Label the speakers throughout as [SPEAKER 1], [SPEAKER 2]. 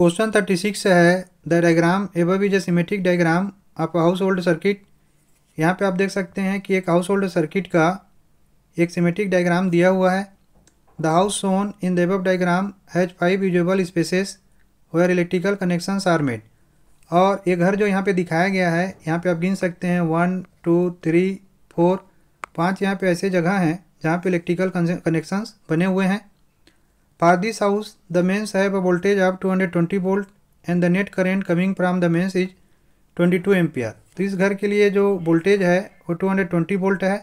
[SPEAKER 1] Question thirty six है the diagram above is a symmetric diagram of household circuit यहाँ पे आप देख सकते हैं कि एक हाउस होल्ड सर्किट का एक सीमेट्रिक डायग्राम दिया हुआ है the house shown in the above diagram has five usual spaces where electrical connection are made और ये घर जो यहाँ पे दिखाया गया है यहाँ पे आप गिन सकते हैं वन टू थ्री फोर पाँच यहाँ पे ऐसे जगह हैं जहाँ पे इलेक्ट्रिकल कनेक्शंस बने हुए हैं For this house, the mains have a voltage of 220 volt and the net current coming from the mains is 22 ampere. तो इस घर के लिए जो वोल्टेज है वो 220 वोल्ट है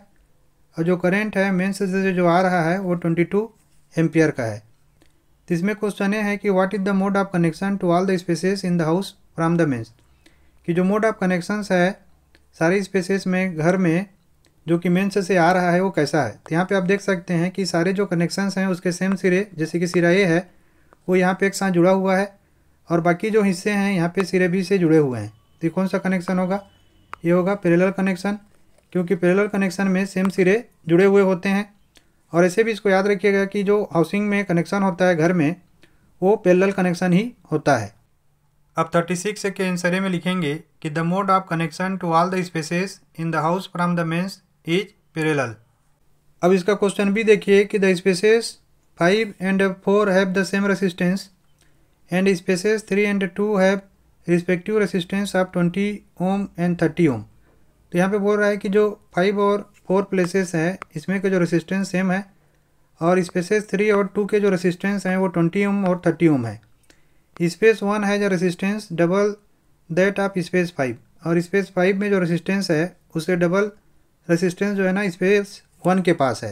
[SPEAKER 1] और जो करंट है मेन से जो आ रहा है वो 22 एम्पियर का है तो इसमें क्वेश्चन है कि what is the mode of connection to all the spaces in the house from the mains कि जो मोड ऑफ कनेक्शंस है सारी स्पेसेस में घर में जो कि मेन से, आ रहा है वो कैसा है तो यहाँ पे आप देख सकते हैं कि सारे जो कनेक्शंस हैं उसके सेम सिरे जैसे कि सिरा ए है वो यहाँ पे एक साथ जुड़ा हुआ है और बाकी जो हिस्से हैं यहाँ पे सिरे बी से जुड़े हुए हैं तो कौन सा कनेक्शन होगा ये होगा पेरेलर कनेक्शन क्योंकि पेरेलर कनेक्शन में सेम सिरे जुड़े हुए होते हैं और ऐसे भी इसको याद रखिएगा कि जो हाउसिंग में कनेक्शन होता है घर में वो पेरेलर कनेक्शन ही होता है अब 36 के आंसरे में लिखेंगे कि the mode of connection to all the spaces in the house from the mains is parallel अब इसका क्वेश्चन भी देखिए कि the spaces five and four have the same resistance and spaces three and two have respective resistance of twenty ohm and thirty ohm तो यहाँ पे बोल रहा है कि जो फाइव और फोर प्लेसेस है इसमें का जो रेसिस्टेंस सेम है और स्पेसेस थ्री और टू के जो रेसिस्टेंस हैं वो ट्वेंटी ओम और थर्टी ओम है स्पेस वन है जो resistance double that of space five और स्पेस फाइव में जो रेसिस्टेंस है उससे डबल रेसिस्टेंस जो है ना स्पेस वन के पास है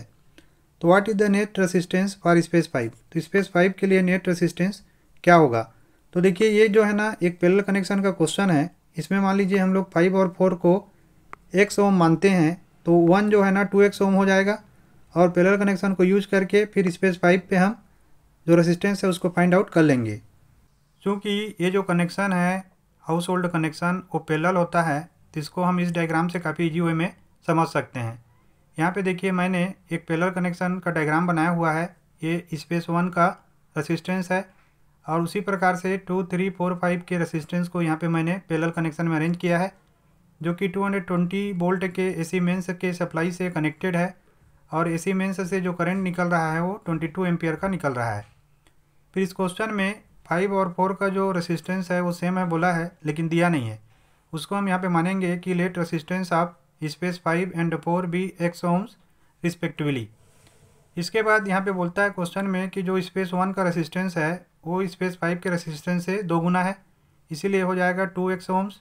[SPEAKER 1] तो what is the net resistance for space five तो स्पेस फाइव के लिए नेट रेसिस्टेंस क्या होगा तो देखिए ये जो है ना एक पैरल कनेक्शन का क्वेश्चन है इसमें मान लीजिए हम लोग फाइव और फोर को एक्स ओम मानते हैं तो वन जो है ना टू एक्स ओम हो जाएगा और पैरल कनेक्शन को यूज करके फिर स्पेस फाइव पर हम जो रेसिस्टेंस है उसको फाइंड आउट कर लेंगे चूँकि ये जो कनेक्शन है हाउस होल्ड कनेक्शन वो पैरल होता है तो इसको हम इस डायग्राम से काफ़ी इजी वे में समझ सकते हैं यहाँ पे देखिए मैंने एक पेलर कनेक्शन का डायग्राम बनाया हुआ है ये स्पेस वन का रसिस्टेंस है और उसी प्रकार से टू थ्री फोर फाइव के रसिस्टेंस को यहाँ पे मैंने पेलर कनेक्शन में अरेंज किया है जो कि ट्वेंटी वोल्ट के एसी मेन्स के सप्लाई से कनेक्टेड है और सी मेन्स से जो करंट निकल रहा है वो 22 टू का निकल रहा है फिर इस क्वेश्चन में फाइव और फोर का जो रेसिस्टेंस है वो सेम है बोला है लेकिन दिया नहीं है उसको हम यहाँ पे मानेंगे कि let resistance of space five and four be x ohms respectively इसके बाद यहाँ पे बोलता है क्वेश्चन में कि जो स्पेस वन का रेसिस्टेंस है वो स्पेस फाइव के रेसिस्टेंस से दो गुना है इसीलिए हो जाएगा टू एक्स ओम्स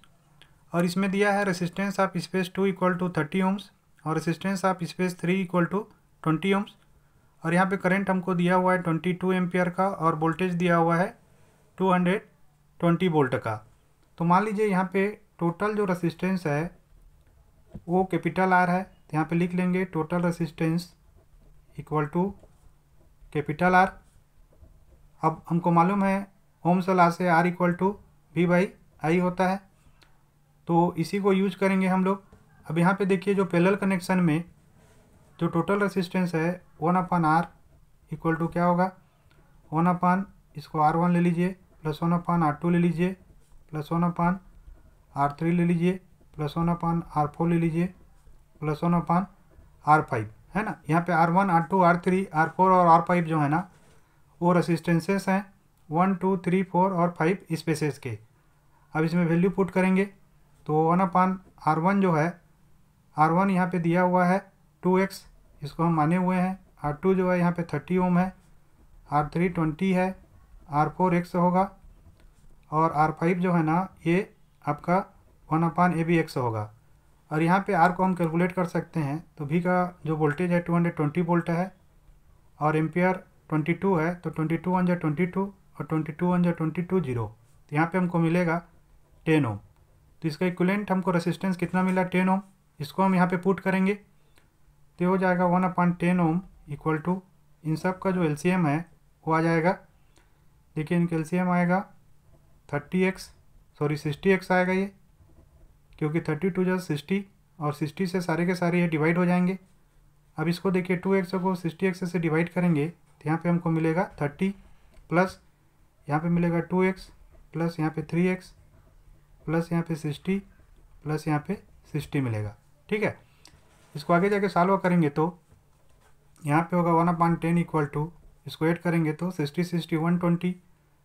[SPEAKER 1] और इसमें दिया है resistance of space two equal to thirty ohms और resistance of space three equal to twenty ohms और यहाँ पे करंट हमको दिया हुआ है ट्वेंटी टू एम्पियर का और वोल्टेज दिया हुआ है टू हंड्रेड ट्वेंटी वोल्ट का तो मान लीजिए यहाँ पे टोटल जो रेसिस्टेंस है वो कैपिटल आर है तो यहाँ पे लिख लेंगे total resistance equal to capital R अब हमको मालूम है ओम सला से R equal to V by I होता है तो इसी को यूज करेंगे हम लोग अब यहाँ पे देखिए जो पैरेलल कनेक्शन में जो टोटल रेसिस्टेंस है one upon R equal to क्या होगा वन अपन इसको आर वन ले लीजिए plus one upon R two ले लीजिए plus one upon R three ले लीजिए plus one upon R four ले लीजिए plus one upon R five है ना यहाँ पे R one R two R three R four और आर फाइव जो है ना वो रसिस्टेंसेस हैं वन टू थ्री फोर और फाइव स्पेसेस के अब इसमें वैल्यू पुट करेंगे तो वन अपान आर वन जो है आर वन यहाँ पर दिया हुआ है टू एक्स इसको हम माने हुए हैं आर टू जो है यहाँ पे थर्टी ओम है आर थ्री ट्वेंटी है आर फोर एक्स होगा और आर फाइव जो है ना ये आपका one upon A B x होगा और यहाँ पे आर को हम कैलकुलेट कर सकते हैं तो भी का जो वोल्टेज है टू हंड्रेड ट्वेंटी वोल्ट है और एम्पियर टू है तो टू वन जो ट्वेंटी टू और टू वन जो ट्वेंटी टू जीरो तो यहाँ पर हमको मिलेगा टेन ओम तो इसका इक्वलेंट हमको रेसिस्टेंस कितना मिला टेन ओम इसको हम यहाँ पे पुट करेंगे तो हो जाएगा one upon ten ohm equal to इन सब का जो एल है वो आ जाएगा देखिए इनका एल आएगा thirty x sorry sixty x आएगा ये क्योंकि थर्टी टू जो सिक्सटी और सिक्सटी से सारे के सारे ये डिवाइड हो जाएंगे अब इसको देखिए टू एक्स को सिक्सटी एक्स से डिवाइड करेंगे तो यहाँ पे हमको मिलेगा थर्टी प्लस यहाँ पे मिलेगा टू एक्स प्लस यहाँ पे थ्री एक्स प्लस यहाँ पे सिक्सटी प्लस यहाँ पे सिक्सटी मिलेगा ठीक है इसको आगे जाके सॉल्व करेंगे तो यहाँ पे होगा one upon ten equal to इसको ऐड करेंगे तो सिक्सटी सिक्सटी वन ट्वेंटी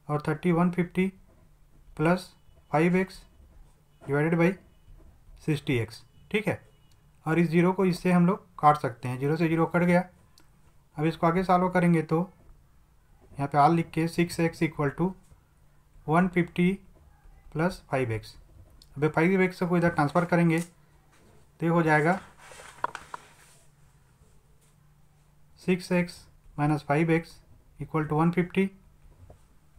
[SPEAKER 1] और thirty one fifty plus five x divided by sixty x ठीक है और इस जीरो को इससे हम लोग काट सकते हैं जीरो से जीरो कट गया अब इसको आगे सॉल्व करेंगे तो यहाँ पे आल लिख के six x equal to one fifty plus five x अब फाइव एक्स को इधर ट्रांसफ़र करेंगे तो हो जाएगा six x minus five x equal to one fifty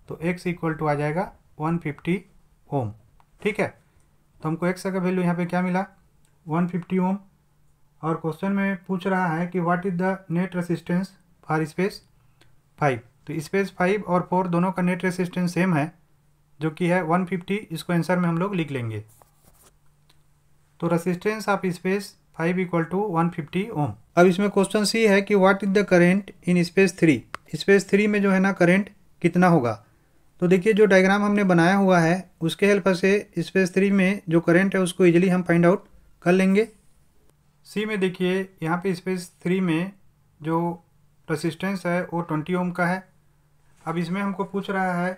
[SPEAKER 1] तो एक्स इक्वल टू आ जाएगा वन फिफ्टी ओम ठीक है तो हमको एक्स का वैल्यू यहाँ पे क्या मिला 150 फिफ्टी ओम और क्वेश्चन में पूछ रहा है कि what is the net resistance for space five तो स्पेस फाइव और फोर दोनों का नेट रेसिस्टेंस सेम है जो कि है 150 इसको आंसर में हम लोग लिख लेंगे तो resistance of space five equal to one fifty ohm अब इसमें क्वेश्चन सी है कि what is the current in space three space three में जो है ना करेंट कितना होगा तो देखिए जो डायग्राम हमने बनाया हुआ है उसके हेल्प से स्पेस थ्री में जो करंट है उसको इजीली हम फाइंड आउट कर लेंगे सी में देखिए यहाँ पे स्पेस थ्री में जो रसिस्टेंस है वो ट्वेंटी ओम का है अब इसमें हमको पूछ रहा है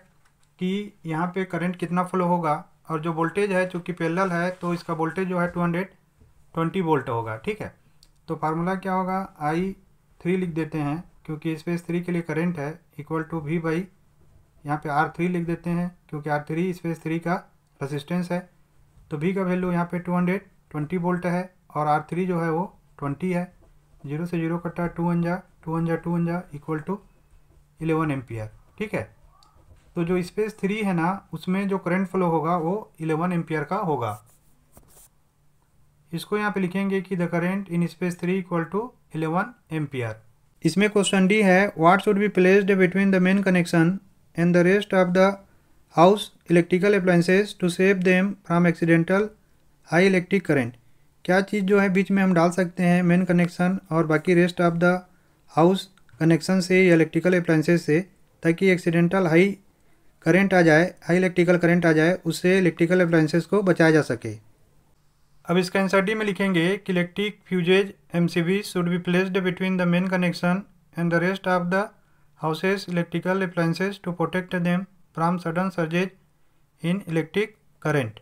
[SPEAKER 1] कि यहाँ पे करंट कितना फ्लो होगा और जो वोल्टेज है चूँकि पेलल है तो इसका वोल्टेज जो है टू हंड्रेड ट्वेंटी वोल्ट होगा ठीक है तो फार्मूला क्या होगा आई थ्री लिख देते हैं क्योंकि स्पेस थ्री के लिए करंट है इक्वल टू वी बाई यहाँ पे आर थ्री लिख देते हैं क्योंकि आर थ्री स्पेस थ्री का रसिस्टेंस है तो वी का वैल्यू यहाँ पे टू हंड्रेड ट्वेंटी वोल्ट है और आर थ्री जो है वो ट्वेंटी है जीरो से जीरो कट्टा टू वन जा टू वन जा टू वन जा इक्वल टू इलेवन एम्पियर ठीक है तो जो स्पेस थ्री है ना उसमें जो करंट फ्लो होगा वो इलेवन एम्पियर का होगा इसको यहाँ पे लिखेंगे कि the current in space three equal to eleven ampere इसमें क्वेश्चन डी है what should be placed between the main connection and the rest of the house electrical appliances to save them from accidental high electric current क्या चीज़ जो है बीच में हम डाल सकते हैं मेन कनेक्शन और बाकी rest of the house connection से या इलेक्ट्रिकल अप्लाइंसेज से ताकि एक्सीडेंटल हाई करंट आ जाए हाई इलेक्ट्रिकल करंट आ जाए उससे इलेक्ट्रिकल अप्लाइंसेज को बचाया जा सके अब इसका आंसर डी में लिखेंगे कि electric fuses M C B should be placed between the main connection and the rest of the houses electrical appliances to protect them from sudden surges in electric current.